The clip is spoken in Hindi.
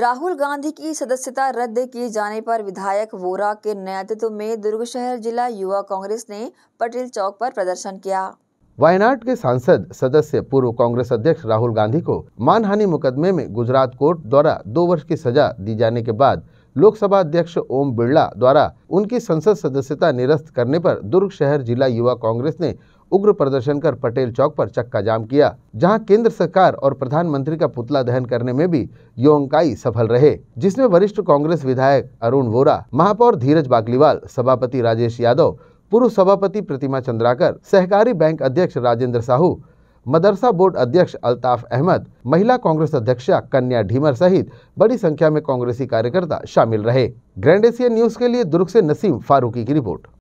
राहुल गांधी की सदस्यता रद्द किए जाने पर विधायक वोरा के नेतृत्व में दुर्ग शहर जिला युवा कांग्रेस ने पटेल चौक पर प्रदर्शन किया वायनाड के सांसद सदस्य पूर्व कांग्रेस अध्यक्ष राहुल गांधी को मानहानि मुकदमे में गुजरात कोर्ट द्वारा दो वर्ष की सजा दी जाने के बाद लोकसभा अध्यक्ष ओम बिरला द्वारा उनकी संसद सदस्यता निरस्त करने पर दुर्ग शहर जिला युवा कांग्रेस ने उग्र प्रदर्शन कर पटेल चौक पर चक्का जाम किया जहां केंद्र सरकार और प्रधानमंत्री का पुतला दहन करने में भी योंकाई सफल रहे जिसमें वरिष्ठ कांग्रेस विधायक अरुण वोरा महापौर धीरज बागलीवाल सभापति राजेश यादव पूर्व सभापति प्रतिमा चंद्राकर सहकारी बैंक अध्यक्ष राजेंद्र साहू मदरसा बोर्ड अध्यक्ष अल्ताफ अहमद महिला कांग्रेस अध्यक्षा कन्या ढीमर सहित बड़ी संख्या में कांग्रेसी कार्यकर्ता शामिल रहे ग्रैंड एशिया न्यूज के लिए दुर्ग से नसीम फारूकी की रिपोर्ट